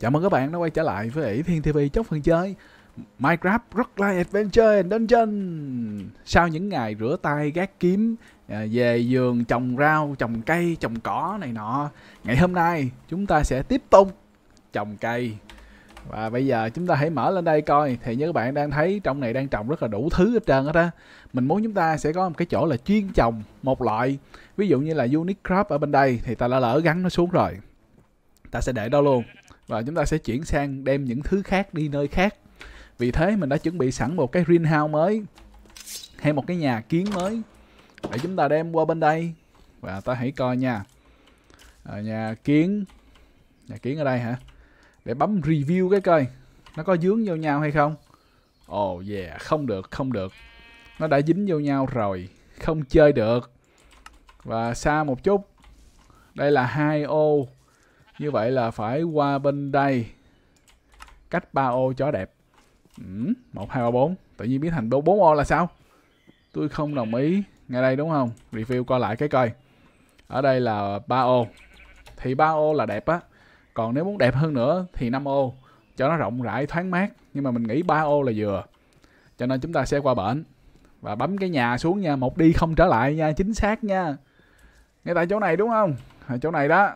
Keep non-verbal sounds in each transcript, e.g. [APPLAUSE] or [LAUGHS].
Chào mừng các bạn đã quay trở lại với Thiên TV chốc phần chơi Minecraft rock là Adventure and Dungeon Sau những ngày rửa tay gác kiếm à, Về giường trồng rau, trồng cây, trồng cỏ này nọ Ngày hôm nay chúng ta sẽ tiếp tục trồng cây Và bây giờ chúng ta hãy mở lên đây coi Thì như các bạn đang thấy trong này đang trồng rất là đủ thứ hết trơn hết á Mình muốn chúng ta sẽ có một cái chỗ là chuyên trồng một loại Ví dụ như là Unicrop ở bên đây Thì ta đã lỡ gắn nó xuống rồi Ta sẽ để đó luôn và chúng ta sẽ chuyển sang đem những thứ khác đi nơi khác vì thế mình đã chuẩn bị sẵn một cái greenhouse mới hay một cái nhà kiến mới để chúng ta đem qua bên đây và ta hãy coi nha à, nhà kiến nhà kiến ở đây hả để bấm review cái coi nó có dướng vô nhau hay không ồ oh yeah không được không được nó đã dính vô nhau rồi không chơi được và xa một chút đây là hai ô như vậy là phải qua bên đây cách 3 ô cho đẹp ừ, 1, 2, 3, 4 tự nhiên biến thành 4 ô là sao tôi không đồng ý ngay đây đúng không review coi lại cái coi ở đây là 3 ô thì 3 ô là đẹp á còn nếu muốn đẹp hơn nữa thì 5 ô cho nó rộng rãi thoáng mát nhưng mà mình nghĩ 3 ô là vừa cho nên chúng ta sẽ qua bển và bấm cái nhà xuống nha một đi không trở lại nha chính xác nha ngay tại chỗ này đúng không ở chỗ này đó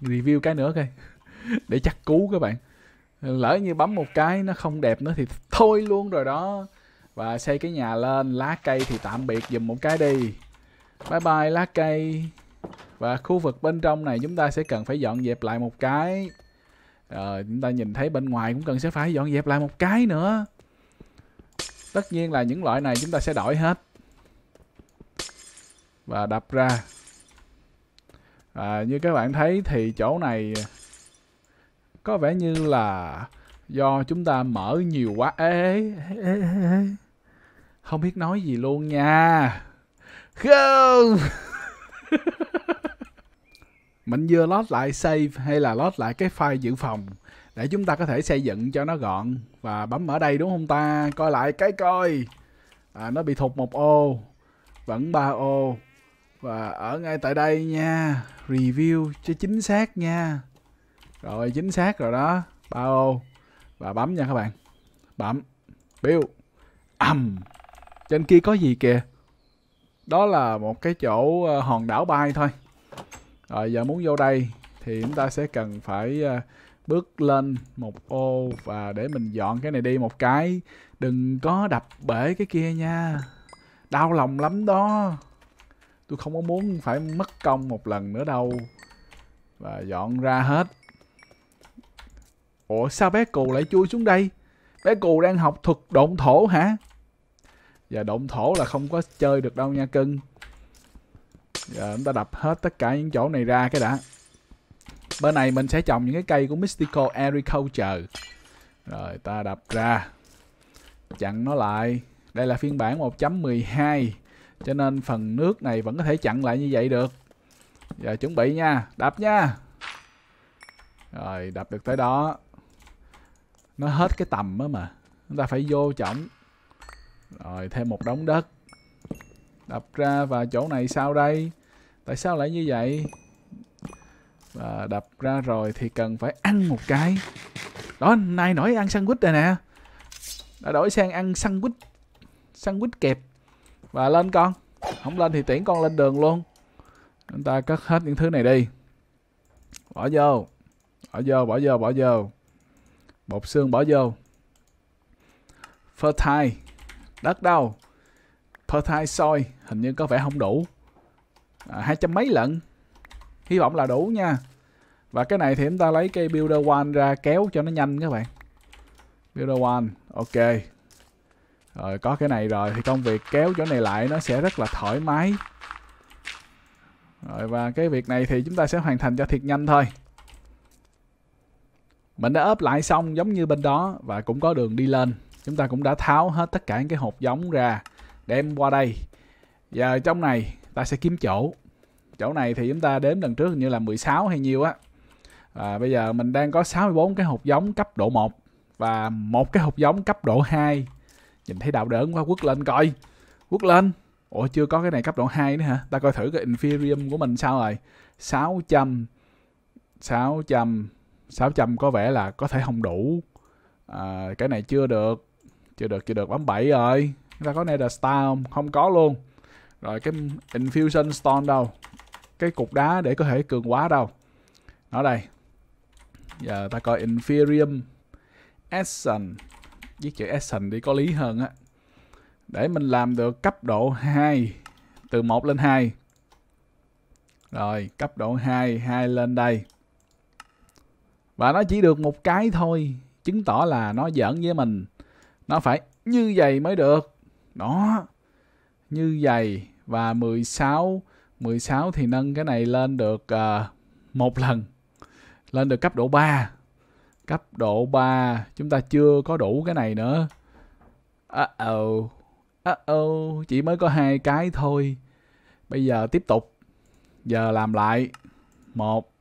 review cái nữa coi để chắc cú các bạn lỡ như bấm một cái nó không đẹp nữa thì thôi luôn rồi đó và xây cái nhà lên lá cây thì tạm biệt dùm một cái đi bye bye lá cây và khu vực bên trong này chúng ta sẽ cần phải dọn dẹp lại một cái rồi ờ, chúng ta nhìn thấy bên ngoài cũng cần sẽ phải dọn dẹp lại một cái nữa tất nhiên là những loại này chúng ta sẽ đổi hết và đập ra à, như các bạn thấy thì chỗ này có vẻ như là do chúng ta mở nhiều quá ê, ê, ê, ê. không biết nói gì luôn nha không [LAUGHS] mình vừa lót lại save hay là lót lại cái file dự phòng để chúng ta có thể xây dựng cho nó gọn và bấm ở đây đúng không ta coi lại cái coi à, nó bị thụt một ô vẫn ba ô và ở ngay tại đây nha review cho chính xác nha rồi chính xác rồi đó ba ô và bấm nha các bạn bấm bill âm trên kia có gì kìa đó là một cái chỗ ờ, hòn đảo bay thôi rồi giờ muốn vô đây thì chúng ta sẽ cần phải ờ, bước lên một ô và để mình dọn cái này đi một cái đừng có đập bể cái kia nha đau lòng lắm đó tôi không có muốn phải mất công một lần nữa đâu và dọn ra hết ủa sao bé cù lại chui xuống đây bé cù đang học thuật độn thổ hả và độn thổ là không có chơi được đâu nha cưng giờ chúng ta đập hết tất cả những chỗ này ra cái đã bên này mình sẽ trồng những cái cây của mystical agriculture rồi ta đập ra chặn nó lại đây là phiên bản 1.12 cho nên phần nước này vẫn có thể chặn lại như vậy được giờ chuẩn bị nha đập nha rồi đập được tới đó nó hết cái tầm á mà chúng ta phải vô chổng rồi thêm một đống đất đập ra và chỗ này sao đây tại sao lại như vậy và đập ra rồi thì cần phải ăn một cái đó nay nổi ăn sandwich rồi nè đã đổi sang ăn sandwich sandwich kẹp và lên con không lên thì tiễn con lên đường luôn chúng ta cất hết những thứ này đi bỏ vô bỏ vô bỏ vô bỏ vô bột xương bỏ vô fertile đất đâu fertile soy hình như có vẻ không đủ à, hai trăm mấy lần hy vọng là đủ nha và cái này thì chúng ta lấy cây builder one ra kéo cho nó nhanh các bạn builder one ok rồi có cái này rồi thì công việc kéo chỗ này lại nó sẽ rất là thoải mái rồi và cái việc này thì chúng ta sẽ hoàn thành cho thiệt nhanh thôi mình đã ốp lại xong giống như bên đó và cũng có đường đi lên chúng ta cũng đã tháo hết tất cả những cái hộp giống ra đem qua đây giờ trong này ta sẽ kiếm chỗ chỗ này thì chúng ta đếm lần trước như là 16 hay nhiêu á và bây giờ mình đang có 64 cái hộp giống cấp độ 1 và một cái hộp giống cấp độ 2 nhìn thấy đau đớn quá quất lên coi quất lên ủa chưa có cái này cấp độ 2 nữa hả ta coi thử cái inferium của mình sao rồi 600 600 600 có vẻ là có thể không đủ à, cái này chưa được chưa được chưa được bấm 7 rồi ta có nether star không không có luôn rồi cái infusion stone đâu cái cục đá để có thể cường quá đâu nó đây giờ ta coi inferium essence viết chữ action đi có lý hơn á để mình làm được cấp độ 2 từ 1 lên 2 rồi cấp độ 2 2 lên đây và nó chỉ được một cái thôi chứng tỏ là nó giỡn với mình nó phải như vậy mới được đó như vậy và 16 16 thì nâng cái này lên được uh, một lần lên được cấp độ 3 cấp độ 3 chúng ta chưa có đủ cái này nữa uh oh uh oh chỉ mới có hai cái thôi bây giờ tiếp tục giờ làm lại một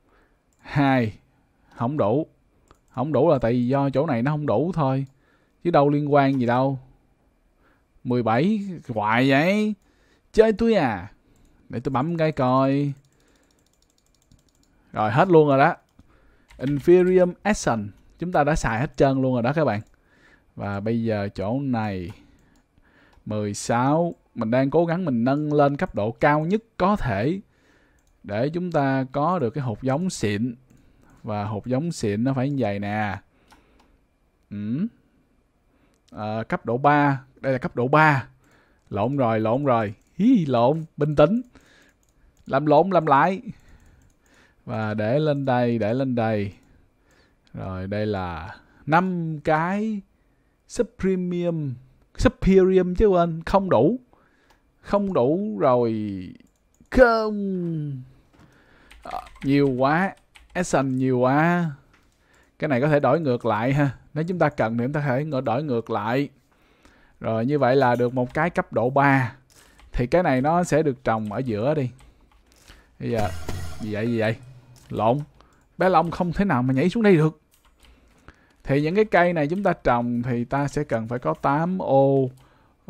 hai không đủ không đủ là tại vì do chỗ này nó không đủ thôi chứ đâu liên quan gì đâu 17 hoài vậy chơi tôi à để tôi bấm cái coi rồi hết luôn rồi đó Inferium Action chúng ta đã xài hết trơn luôn rồi đó các bạn và bây giờ chỗ này 16 mình đang cố gắng mình nâng lên cấp độ cao nhất có thể để chúng ta có được cái hột giống xịn và hột giống xịn nó phải như vậy nè ừ. à, cấp độ 3 đây là cấp độ 3 lộn rồi lộn rồi hí lộn bình tĩnh làm lộn làm lại và để lên đây để lên đây rồi đây là năm cái sub premium chứ quên không đủ không đủ rồi không à, nhiều quá action nhiều quá cái này có thể đổi ngược lại ha nếu chúng ta cần thì chúng ta có thể đổi ngược lại rồi như vậy là được một cái cấp độ 3 thì cái này nó sẽ được trồng ở giữa đi bây giờ gì vậy gì vậy lộn bé long không thể nào mà nhảy xuống đây được thì những cái cây này chúng ta trồng thì ta sẽ cần phải có 8 ô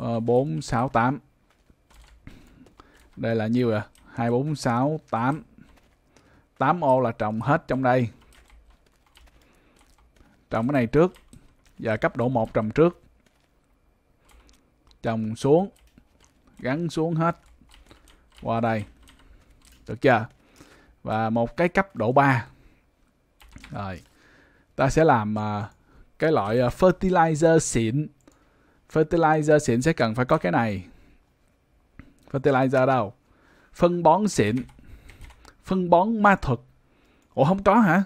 uh, 4 6 8 đây là nhiêu rồi 2 4 6 8 8 ô là trồng hết trong đây trồng cái này trước và cấp độ 1 trồng trước trồng xuống gắn xuống hết qua đây được chưa và một cái cấp độ 3 rồi ta sẽ làm uh, cái loại à, fertilizer xịn fertilizer xịn sẽ cần phải có cái này fertilizer đâu phân bón xịn phân bón ma thuật ủa không có hả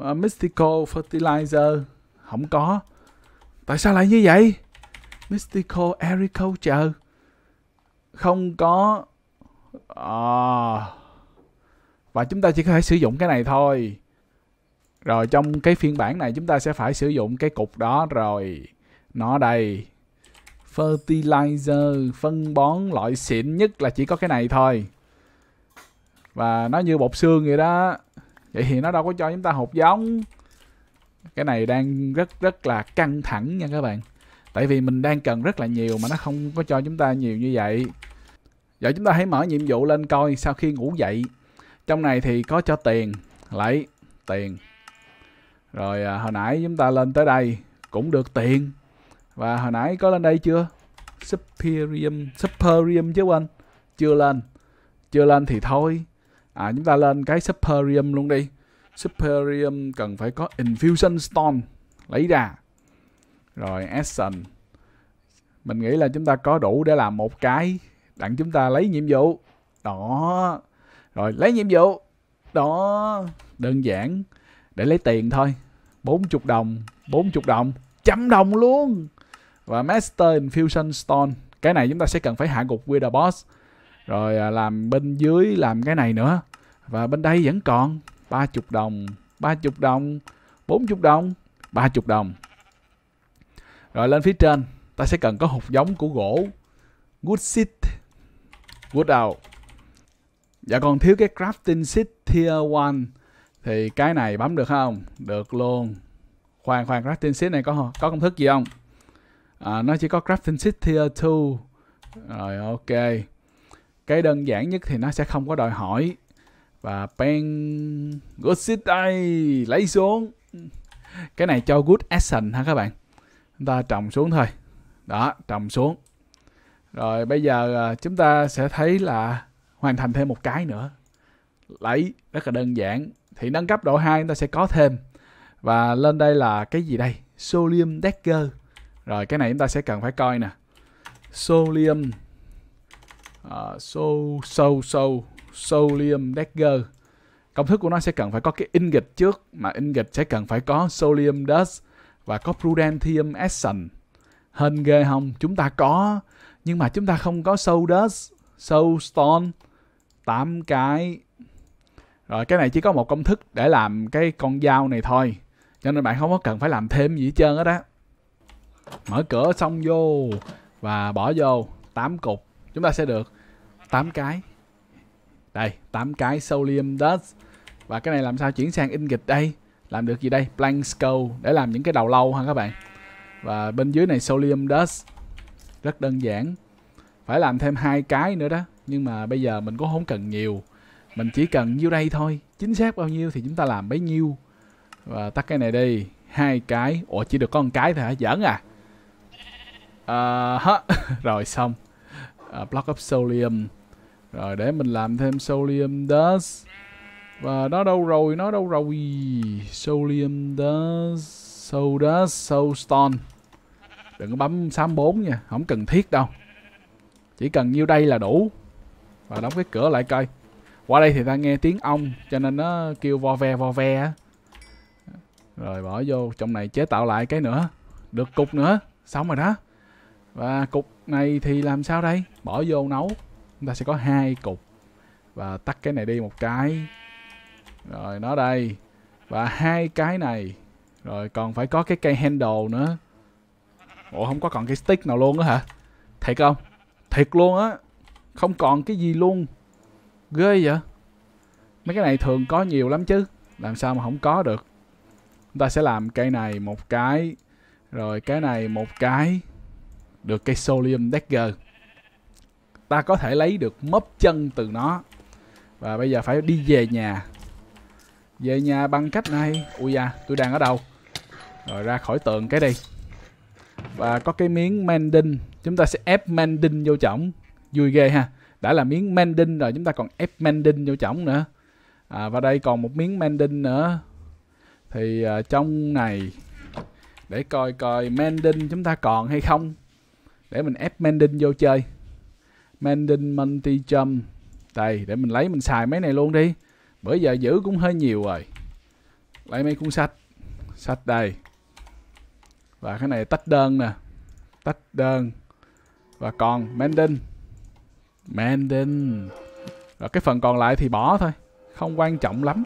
uh, mystical fertilizer không có tại sao lại như vậy mystical agriculture không có à, và chúng ta chỉ có thể sử dụng cái này thôi rồi trong cái phiên bản này chúng ta sẽ phải sử dụng cái cục đó rồi nó đây fertilizer phân bón loại xịn nhất là chỉ có cái này thôi và nó như bột xương vậy đó vậy thì nó đâu có cho chúng ta hột giống cái này đang rất rất là căng thẳng nha các bạn tại vì mình đang cần rất là nhiều mà nó không có cho chúng ta nhiều như vậy giờ chúng ta hãy mở nhiệm vụ lên coi sau khi ngủ dậy trong này thì có cho tiền lấy tiền rồi à, hồi nãy chúng ta lên tới đây cũng được tiền và hồi nãy có lên đây chưa superium superium chứ quên chưa lên chưa lên thì thôi à chúng ta lên cái superium luôn đi superium cần phải có infusion stone lấy ra rồi essence mình nghĩ là chúng ta có đủ để làm một cái đặng chúng ta lấy nhiệm vụ đó rồi lấy nhiệm vụ đó đơn giản để lấy tiền thôi 40 đồng 40 đồng trăm đồng luôn và Master Infusion Stone cái này chúng ta sẽ cần phải hạ gục Wither Boss rồi à, làm bên dưới làm cái này nữa và bên đây vẫn còn 30 đồng 30 đồng 40 đồng 30 đồng rồi lên phía trên ta sẽ cần có hộp giống của gỗ Good Seed Good out Dạ còn thiếu cái crafting sheet tier 1 thì cái này bấm được không? Được luôn. Khoan khoan crafting sheet này có có công thức gì không? À, nó chỉ có crafting sheet tier 2. Rồi ok. Cái đơn giản nhất thì nó sẽ không có đòi hỏi và pen good đây lấy xuống. Cái này cho good action ha các bạn. Chúng ta trồng xuống thôi. Đó, trồng xuống. Rồi bây giờ à, chúng ta sẽ thấy là hoàn thành thêm một cái nữa lấy rất là đơn giản thì nâng cấp độ 2 chúng ta sẽ có thêm và lên đây là cái gì đây Solium Dagger rồi cái này chúng ta sẽ cần phải coi nè Solium à, uh, so, so, so, Solium Dagger công thức của nó sẽ cần phải có cái ingot trước mà ingot sẽ cần phải có Solium Dust và có Prudentium Essence hên ghê không chúng ta có nhưng mà chúng ta không có Soul Dust Soul Stone 8 cái rồi cái này chỉ có một công thức để làm cái con dao này thôi cho nên bạn không có cần phải làm thêm gì hết trơn hết á mở cửa xong vô và bỏ vô 8 cục chúng ta sẽ được 8 cái đây 8 cái solium dust và cái này làm sao chuyển sang in kịch đây làm được gì đây blank skull để làm những cái đầu lâu ha các bạn và bên dưới này solium dust rất đơn giản phải làm thêm hai cái nữa đó nhưng mà bây giờ mình cũng không cần nhiều mình chỉ cần nhiêu đây thôi chính xác bao nhiêu thì chúng ta làm bấy nhiêu và tắt cái này đi hai cái ủa chỉ được có một cái thôi hả giỡn à à [LAUGHS] hả rồi xong à, block of solium rồi để mình làm thêm solium dust và nó đâu rồi nó đâu rồi solium dust soul dust soul stone đừng có bấm 64 nha không cần thiết đâu chỉ cần nhiêu đây là đủ và đóng cái cửa lại coi qua đây thì ta nghe tiếng ong cho nên nó kêu vo ve vo ve á rồi bỏ vô trong này chế tạo lại cái nữa được cục nữa xong rồi đó và cục này thì làm sao đây bỏ vô nấu chúng ta sẽ có hai cục và tắt cái này đi một cái rồi nó đây và hai cái này rồi còn phải có cái cây handle nữa ủa không có còn cái stick nào luôn á hả thiệt không thiệt luôn á không còn cái gì luôn. Ghê vậy. Mấy cái này thường có nhiều lắm chứ. Làm sao mà không có được. Chúng ta sẽ làm cây này một cái. Rồi cái này một cái. Được cây Solium Dagger. Ta có thể lấy được mớp chân từ nó. Và bây giờ phải đi về nhà. Về nhà bằng cách này. Ui da, tôi đang ở đâu? Rồi ra khỏi tượng cái đi. Và có cái miếng mandin. Chúng ta sẽ ép mandin vô trọng vui ghê ha đã là miếng mandin rồi chúng ta còn ép mandin vô chổng nữa à, và đây còn một miếng mandin nữa thì à, trong này để coi coi mandin chúng ta còn hay không để mình ép mandin vô chơi mandin multi jump đây để mình lấy mình xài mấy này luôn đi bởi giờ giữ cũng hơi nhiều rồi lấy mấy cuốn sách sách đây và cái này tách đơn nè tách đơn và còn mandin Mending. Rồi cái phần còn lại thì bỏ thôi. Không quan trọng lắm.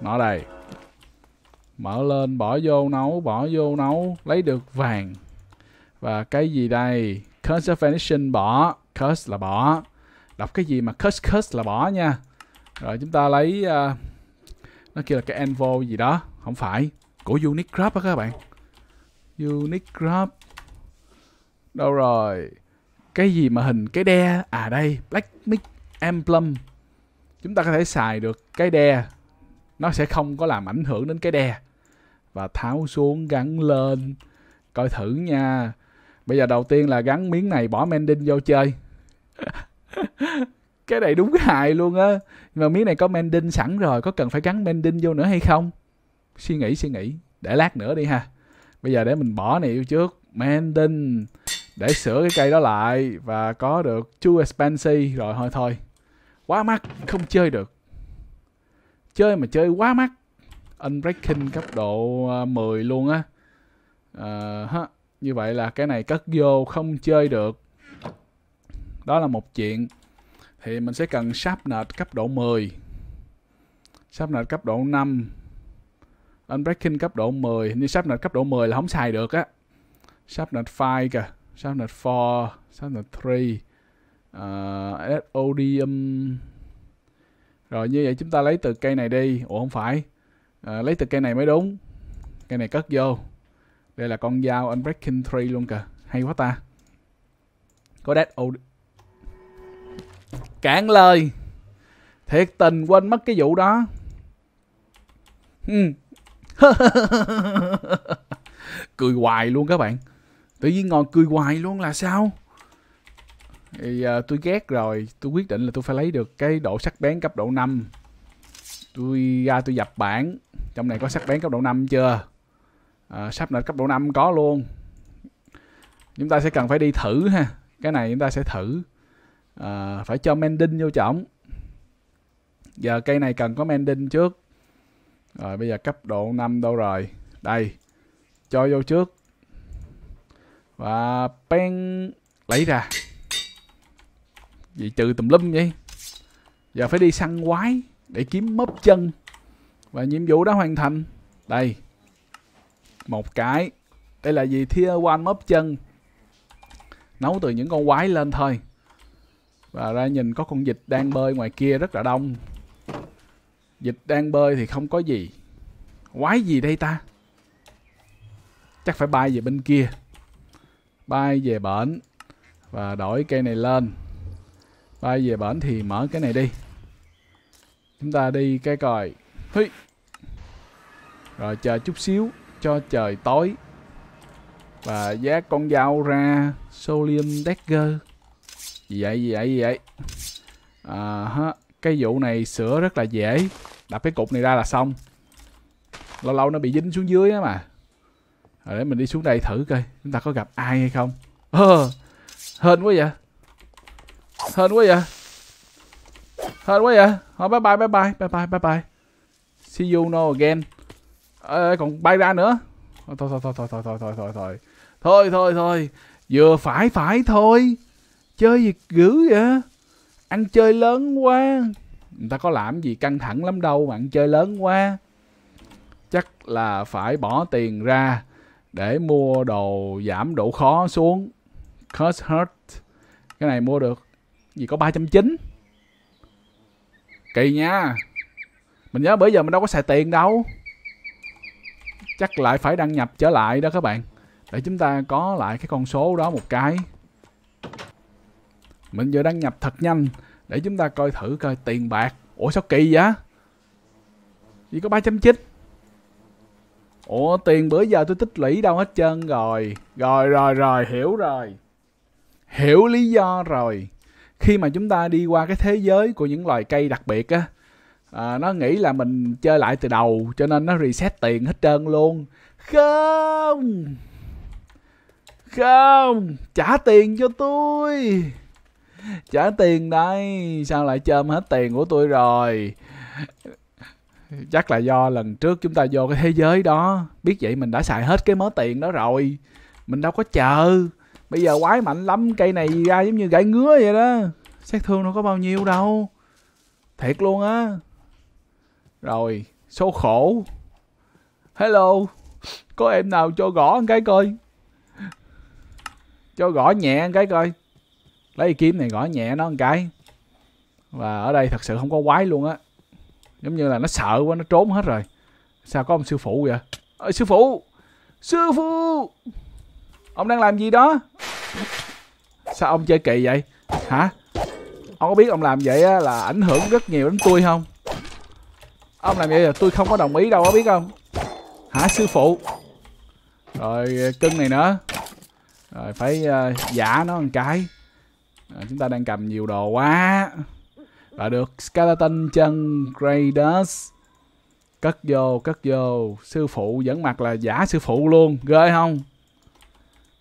Nó đây. Mở lên, bỏ vô nấu, bỏ vô nấu. Lấy được vàng. Và cái gì đây? Curse definition bỏ. Curse là bỏ. Đọc cái gì mà curse curse là bỏ nha. Rồi chúng ta lấy... Uh, nó kêu là cái Envo gì đó. Không phải. Của Unicraft á các bạn. Unicraft. Đâu rồi? cái gì mà hình cái đe à đây black mic emblem chúng ta có thể xài được cái đe nó sẽ không có làm ảnh hưởng đến cái đe và tháo xuống gắn lên coi thử nha bây giờ đầu tiên là gắn miếng này bỏ mending vô chơi [LAUGHS] cái này đúng hài luôn á nhưng mà miếng này có mending sẵn rồi có cần phải gắn mending vô nữa hay không suy nghĩ suy nghĩ để lát nữa đi ha bây giờ để mình bỏ này vô trước mending để sửa cái cây đó lại và có được too expansy rồi thôi thôi quá mắc không chơi được chơi mà chơi quá mắc unbreaking cấp độ 10 à, luôn á à, như vậy là cái này cất vô không chơi được đó là một chuyện thì mình sẽ cần sáp sharpness cấp độ 10 sáp sharpness cấp độ 5 unbreaking cấp độ 10 như sharpness cấp độ 10 là không xài được á sharpness 5 kìa Soundnet 4, Soundnet 3, ờ, uh, Odium. Rồi như vậy chúng ta lấy từ cây này đi. Ủa không phải. Uh, lấy từ cây này mới đúng. Cây này cất vô. Đây là con dao Unbreaking 3 luôn kìa. Hay quá ta. Có Dead Odium. Cản lời. Thiệt tình quên mất cái vụ đó. Hmm. [LAUGHS] cười hoài luôn các bạn tự nhiên ngồi cười hoài luôn là sao thì à, tôi ghét rồi tôi quyết định là tôi phải lấy được cái độ sắc bén cấp độ 5 tôi ra tôi dập bảng trong này có sắc bén cấp độ 5 chưa à, sắp nợ cấp độ 5 có luôn chúng ta sẽ cần phải đi thử ha cái này chúng ta sẽ thử à, phải cho mending vô trọng giờ cây này cần có mending trước rồi bây giờ cấp độ 5 đâu rồi đây cho vô trước và pen lấy ra vậy trừ tùm lum vậy giờ phải đi săn quái để kiếm mớp chân và nhiệm vụ đã hoàn thành đây một cái đây là gì thia quan mớp chân nấu từ những con quái lên thôi và ra nhìn có con dịch đang bơi ngoài kia rất là đông dịch đang bơi thì không có gì quái gì đây ta chắc phải bay về bên kia bay về bển và đổi cây này lên bay về bển thì mở cái này đi chúng ta đi cái còi Hi. rồi chờ chút xíu cho trời tối và giác con dao ra Solium Dagger gì vậy gì vậy gì vậy à, ha. cái vụ này sửa rất là dễ đập cái cục này ra là xong lâu lâu nó bị dính xuống dưới á mà rồi để mình đi xuống đây thử coi Chúng ta có gặp ai hay không Ờ Hên quá vậy Hên quá vậy Hên quá vậy Thôi bye bye bye bye Bye bye bye bye See you no again à, Còn bay ra nữa Thôi thôi thôi thôi thôi thôi thôi thôi thôi Thôi thôi thôi Vừa phải phải thôi Chơi gì dữ vậy Ăn chơi lớn quá Người ta có làm gì căng thẳng lắm đâu mà ăn chơi lớn quá chắc là phải bỏ tiền ra để mua đồ giảm độ khó xuống Curse Heart cái này mua được gì có 309 kỳ nha mình nhớ bây giờ mình đâu có xài tiền đâu chắc lại phải đăng nhập trở lại đó các bạn để chúng ta có lại cái con số đó một cái mình vừa đăng nhập thật nhanh để chúng ta coi thử coi tiền bạc ủa sao kỳ vậy gì có ba trăm chín Ủa tiền bữa giờ tôi tích lũy đâu hết trơn rồi Rồi rồi rồi hiểu rồi Hiểu lý do rồi Khi mà chúng ta đi qua cái thế giới của những loài cây đặc biệt á à, Nó nghĩ là mình chơi lại từ đầu Cho nên nó reset tiền hết trơn luôn Không Không Trả tiền cho tôi Trả tiền đây Sao lại chơm hết tiền của tôi rồi chắc là do lần trước chúng ta vô cái thế giới đó biết vậy mình đã xài hết cái mớ tiền đó rồi mình đâu có chờ bây giờ quái mạnh lắm cây này ra giống như gãy ngứa vậy đó sát thương nó có bao nhiêu đâu thiệt luôn á rồi số khổ hello có em nào cho gõ một cái coi cho gõ nhẹ một cái coi lấy kiếm này gõ nhẹ nó một cái và ở đây thật sự không có quái luôn á giống như là nó sợ quá nó trốn hết rồi sao có ông sư phụ vậy Ôi, sư phụ sư phụ ông đang làm gì đó sao ông chơi kỳ vậy hả ông có biết ông làm vậy là ảnh hưởng rất nhiều đến tôi không ông làm vậy là tôi không có đồng ý đâu có biết không hả sư phụ rồi cưng này nữa rồi phải uh, giả nó một cái rồi, chúng ta đang cầm nhiều đồ quá là được Skeleton chân Gradus Cất vô cất vô Sư phụ vẫn mặc là giả sư phụ luôn Ghê không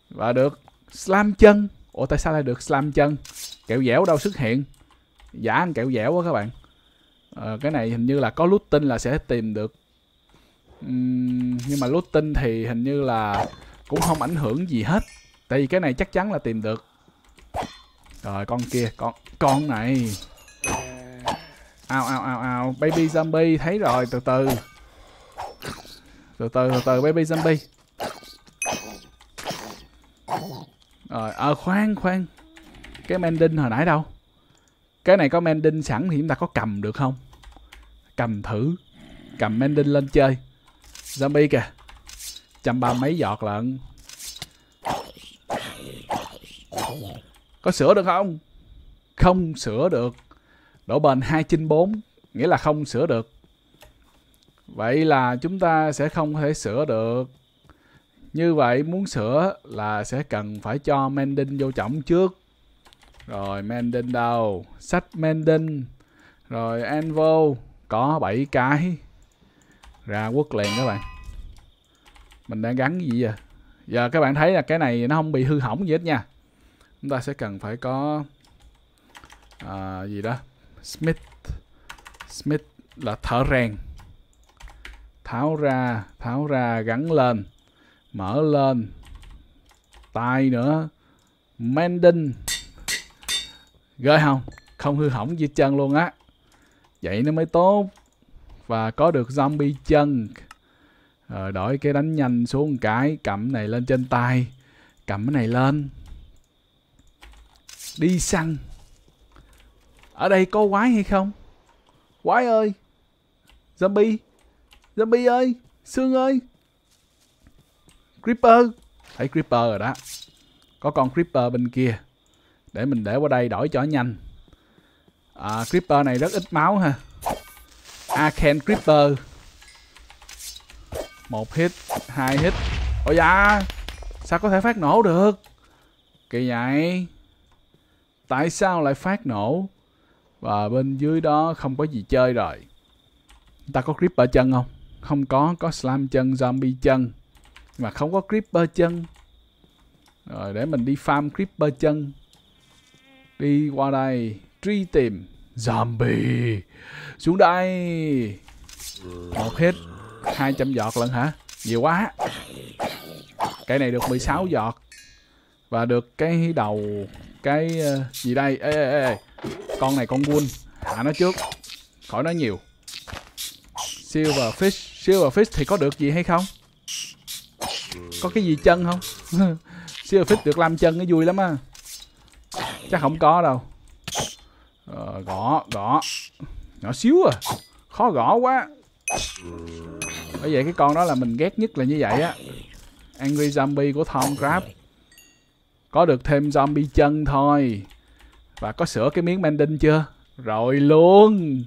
Và được Slam chân Ủa tại sao lại được slam chân Kẹo dẻo đâu xuất hiện Giả ăn kẹo dẻo quá các bạn à, Cái này hình như là có tin là sẽ tìm được uhm, Nhưng mà tin thì hình như là Cũng không ảnh hưởng gì hết Tại vì cái này chắc chắn là tìm được Rồi con kia con con này ào ào ào ào baby zombie thấy rồi, từ từ. Từ từ từ từ baby zombie. Rồi, ờ à, khoan khoan. Cái mending hồi nãy đâu? Cái này có mending sẵn thì chúng ta có cầm được không? Cầm thử. Cầm mending lên chơi. Zombie kìa. Chăm ba mấy giọt lận. Có sửa được không? Không sửa được độ bền 294 nghĩa là không sửa được vậy là chúng ta sẽ không thể sửa được như vậy muốn sửa là sẽ cần phải cho mending vô trọng trước rồi mending đâu sách mending rồi anvil có 7 cái ra quốc liền các bạn mình đang gắn gì vậy giờ các bạn thấy là cái này nó không bị hư hỏng gì hết nha chúng ta sẽ cần phải có à, gì đó Smith Smith là thở rèn tháo ra tháo ra gắn lên mở lên tay nữa mending gơi không không hư hỏng dưới chân luôn á vậy nó mới tốt và có được zombie chân rồi ờ, đổi cái đánh nhanh xuống một cái cầm này lên trên tay cầm cái này lên đi săn ở đây có quái hay không? Quái ơi! Zombie! Zombie ơi! Sương ơi! Creeper! Thấy Creeper rồi đó. Có con Creeper bên kia. Để mình để qua đây đổi cho nhanh. À, Creeper này rất ít máu ha. Arcane Creeper. Một hit, hai hit. Ôi da! Sao có thể phát nổ được? Kỳ vậy? Tại sao lại phát nổ? và bên dưới đó không có gì chơi rồi ta có creeper chân không không có có slam chân zombie chân mà không có creeper chân rồi để mình đi farm creeper chân đi qua đây truy tìm zombie xuống đây một hết 200 giọt lần hả nhiều quá cái này được 16 giọt và được cái đầu cái ờ, gì đây ê ê ê con này con bull thả nó trước Khỏi nói nhiều Silverfish Silverfish thì có được gì hay không? Có cái gì chân không? [LAUGHS] Silverfish được làm chân nó vui lắm á Chắc không có đâu ờ, Gõ Gõ Nhỏ xíu à Khó gõ quá Bởi vậy cái con đó là mình ghét nhất là như vậy á Angry Zombie của Tom Crab Có được thêm zombie chân thôi và có sửa cái miếng mandin chưa rồi luôn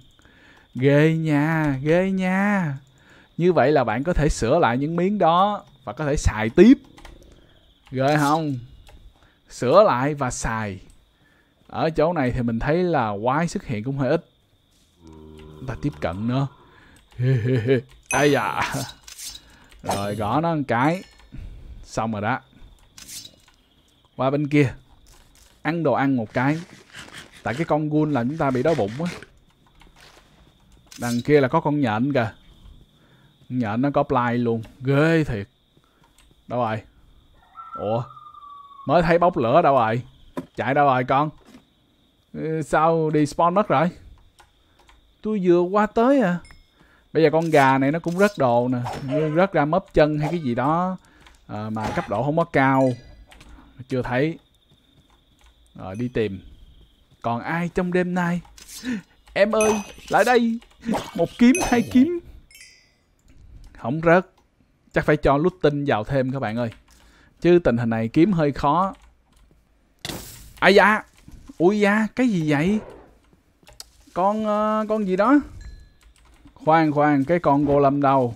ghê nha ghê nha như vậy là bạn có thể sửa lại những miếng đó và có thể xài tiếp ghê không sửa lại và xài ở chỗ này thì mình thấy là quái xuất hiện cũng hơi ít ta tiếp cận nữa ai da rồi gõ nó một cái xong rồi đó qua bên kia ăn đồ ăn một cái Tại cái con gun làm chúng ta bị đói bụng á Đằng kia là có con nhện kìa Nhện nó có play luôn Ghê thiệt Đâu rồi Ủa Mới thấy bốc lửa đâu rồi Chạy đâu rồi con Sao đi spawn mất rồi Tôi vừa qua tới à Bây giờ con gà này nó cũng rất đồ nè Như rớt ra mớp chân hay cái gì đó à, Mà cấp độ không có cao Chưa thấy Rồi đi tìm còn ai trong đêm nay Em ơi lại đây Một kiếm hai kiếm Không rớt Chắc phải cho lút tinh vào thêm các bạn ơi Chứ tình hình này kiếm hơi khó Ai da Ui da cái gì vậy Con ờ, con gì đó Khoan khoan cái con golem đâu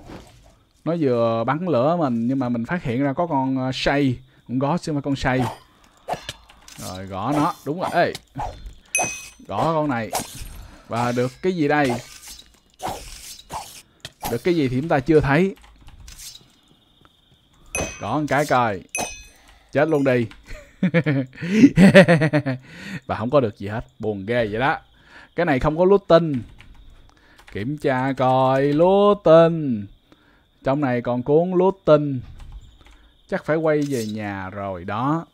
Nó vừa bắn lửa mình Nhưng mà mình phát hiện ra có con ờ, say Con ghost chứ mà con say Rồi gõ nó đúng rồi Ê gõ con này và được cái gì đây được cái gì thì chúng ta chưa thấy gõ một cái coi chết luôn đi [LAUGHS] và không có được gì hết buồn ghê vậy đó cái này không có lút tinh kiểm tra coi lút tinh trong này còn cuốn lút tinh chắc phải quay về nhà rồi đó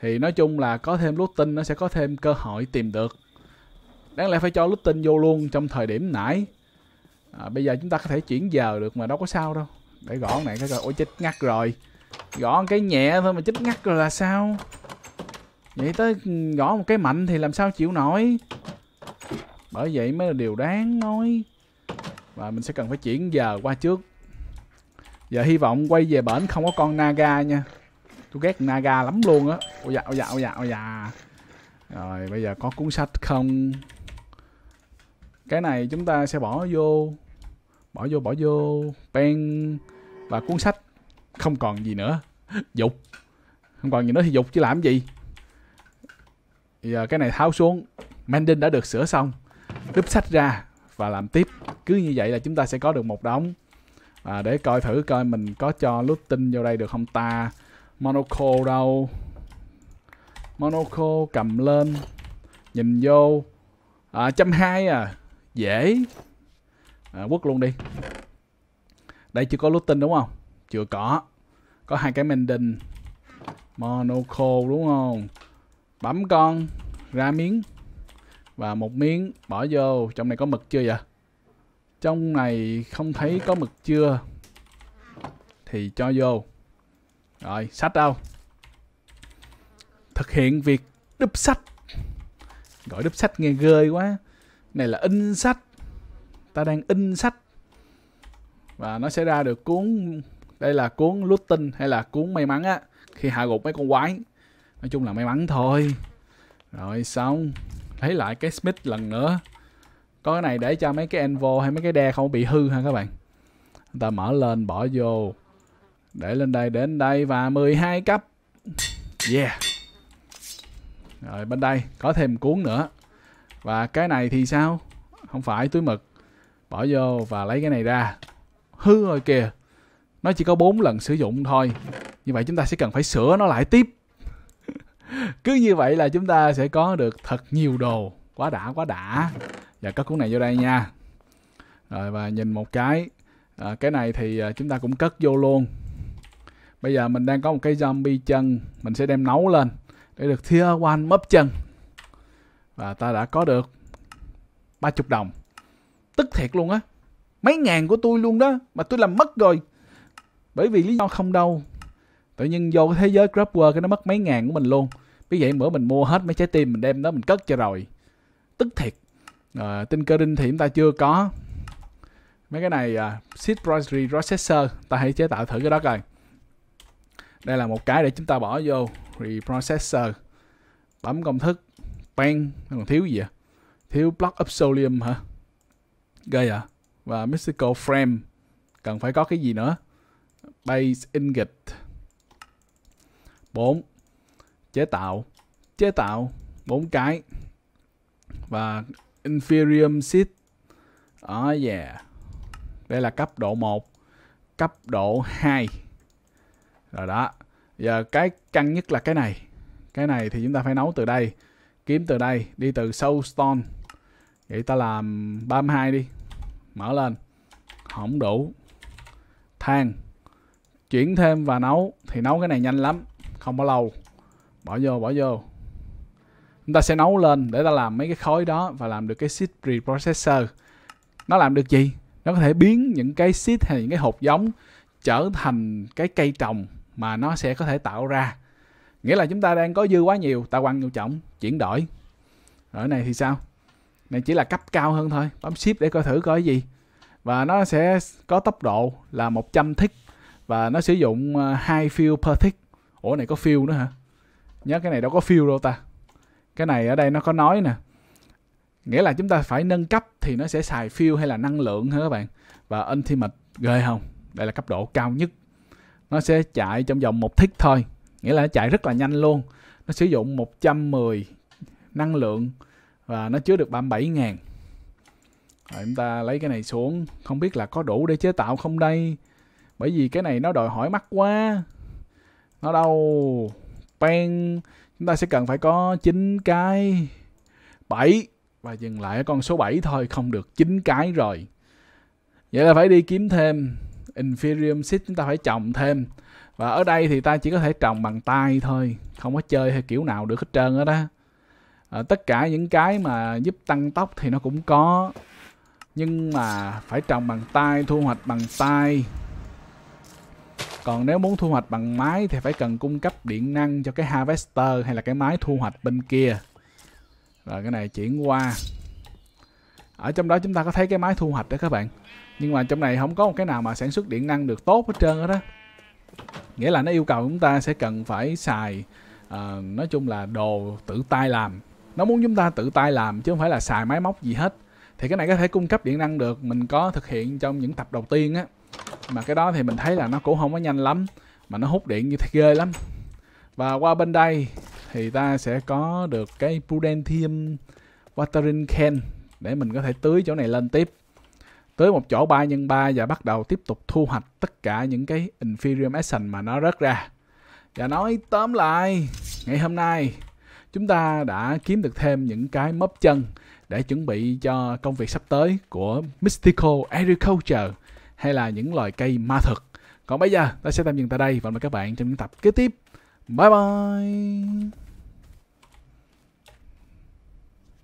thì nói chung là có thêm lút tin nó sẽ có thêm cơ hội tìm được đáng lẽ phải cho lút tin vô luôn trong thời điểm nãy à, bây giờ chúng ta có thể chuyển giờ được mà đâu có sao đâu để gõ này cái rồi ôi chết ngắt rồi gõ cái nhẹ thôi mà chết ngắt rồi là sao vậy tới ừ, gõ một cái mạnh thì làm sao chịu nổi bởi vậy mới là điều đáng nói và mình sẽ cần phải chuyển giờ qua trước giờ hy vọng quay về bển không có con naga nha tôi ghét naga lắm luôn á ôi dạ ôi dạ ôi dạ ôi dạ rồi bây giờ có cuốn sách không cái này chúng ta sẽ bỏ vô bỏ vô bỏ vô pen và cuốn sách không còn gì nữa dục không còn gì nữa thì dục chứ làm gì bây giờ cái này tháo xuống Mending đã được sửa xong đúp sách ra và làm tiếp cứ như vậy là chúng ta sẽ có được một đống à, để coi thử coi mình có cho looting vô đây được không ta Monoco đâu Monoco cầm lên Nhìn vô À trăm hai à Dễ à, Quất luôn đi Đây chưa có looting đúng không Chưa có Có hai cái mending Monoco đúng không Bấm con Ra miếng Và một miếng bỏ vô Trong này có mực chưa vậy Trong này không thấy có mực chưa Thì cho vô rồi, sách đâu? Thực hiện việc đúp sách. Gọi đúp sách nghe ghê quá. Này là in sách. Ta đang in sách. Và nó sẽ ra được cuốn... Đây là cuốn lút tinh hay là cuốn may mắn á. Khi hạ gục mấy con quái. Nói chung là may mắn thôi. Rồi xong. Lấy lại cái Smith lần nữa. Có cái này để cho mấy cái Envo hay mấy cái đe không bị hư ha các bạn. Ta mở lên bỏ vô để lên đây đến đây và 12 cấp yeah rồi bên đây có thêm cuốn nữa và cái này thì sao không phải túi mực bỏ vô và lấy cái này ra hư rồi kìa nó chỉ có 4 lần sử dụng thôi như vậy chúng ta sẽ cần phải sửa nó lại tiếp [LAUGHS] cứ như vậy là chúng ta sẽ có được thật nhiều đồ quá đã quá đã và cất cuốn này vô đây nha rồi và nhìn một cái à, cái này thì ờ, chúng ta cũng cất vô luôn bây giờ mình đang có một cái zombie chân mình sẽ đem nấu lên để được tier one mấp chân và ta đã có được ba chục đồng tức thiệt luôn á mấy ngàn của tôi luôn đó mà tôi làm mất rồi bởi vì lý do không đâu tự nhiên vô cái thế giới Grubber cái nó mất mấy ngàn của mình luôn vì vậy bữa mình mua hết mấy trái tim mình đem đó mình cất cho rồi tức thiệt à, ờ, tinh cơ đinh thì chúng ta chưa có mấy cái này uh, seed processor ta hãy chế tạo thử cái đó coi đây là một cái để chúng ta bỏ vô reprocessor, bấm công thức pen còn thiếu gì ạ thiếu block absolium hả gây à? và mystical frame cần phải có cái gì nữa base ingot 4 chế tạo chế tạo bốn cái và inferium seed đó oh ah, yeah đây là cấp độ 1 cấp độ 2 rồi đó giờ cái căn nhất là cái này cái này thì chúng ta phải nấu từ đây kiếm từ đây đi từ soul stone vậy ta làm 32 đi mở lên không đủ than chuyển thêm và nấu thì nấu cái này nhanh lắm không có lâu bỏ vô bỏ vô chúng ta sẽ nấu lên để ta làm mấy cái khối đó và làm được cái seed preprocessor nó làm được gì nó có thể biến những cái seed hay những cái hột giống trở thành cái cây trồng mà nó sẽ có thể tạo ra nghĩa là chúng ta đang có dư quá nhiều ta bằng nhiều trọng chuyển đổi ở này thì sao này chỉ là cấp cao hơn thôi bấm ship để coi thử coi cái gì và nó sẽ có tốc độ là 100 tick và nó sử dụng ờ, hai fill per tick ủa này có fill nữa hả nhớ cái này đâu có fill đâu ta cái này ở đây nó có nói nè nghĩa là chúng ta phải nâng cấp thì nó sẽ xài fill hay là năng lượng hả các bạn và ultimate ghê không đây là cấp độ cao nhất nó sẽ chạy trong vòng một thích thôi nghĩa là nó chạy rất là nhanh luôn nó sử dụng 110 năng lượng và nó chứa được 37 ngàn rồi chúng ta lấy cái này xuống không biết là có đủ để chế tạo không đây bởi vì cái này nó đòi hỏi mắc quá nó đâu pen chúng ta sẽ cần phải có 9 cái 7 và dừng lại ở con số 7 thôi không được 9 cái rồi vậy là phải đi kiếm thêm inferium seed chúng ta phải trồng thêm và ở đây thì ta chỉ có thể trồng bằng tay thôi không có chơi hay kiểu nào được hết trơn hết á à, tất cả những cái mà giúp tăng tốc thì nó cũng có nhưng mà phải trồng bằng tay thu hoạch bằng tay còn nếu muốn thu hoạch bằng máy thì phải cần cung cấp điện năng cho cái harvester hay là cái máy thu hoạch bên kia rồi cái này chuyển qua ở trong đó chúng ta có thấy cái máy thu hoạch đó các bạn nhưng mà trong này không có một cái nào mà sản xuất điện năng được tốt hết trơn hết đó nghĩa là nó yêu cầu chúng ta sẽ cần phải xài uh, nói chung là đồ tự tay làm nó muốn chúng ta tự tay làm chứ không phải là xài máy móc gì hết thì cái này có thể cung cấp điện năng được mình có thực hiện trong những tập đầu tiên á mà cái đó thì mình thấy là nó cũng không có nhanh lắm mà nó hút điện như thế ghê lắm và qua bên đây thì ta sẽ có được cái Prudentium Watering Can để mình có thể tưới chỗ này lên tiếp tới một chỗ 3 nhân 3 và bắt đầu tiếp tục thu hoạch tất cả những cái inferior action mà nó rớt ra. Và nói tóm lại, ngày hôm nay chúng ta đã kiếm được thêm những cái mớp chân để chuẩn bị cho công việc sắp tới của Mystical Agriculture hay là những loài cây ma thực. Còn bây giờ, ta sẽ tạm dừng tại đây và mời các bạn trong những tập kế tiếp. Bye bye!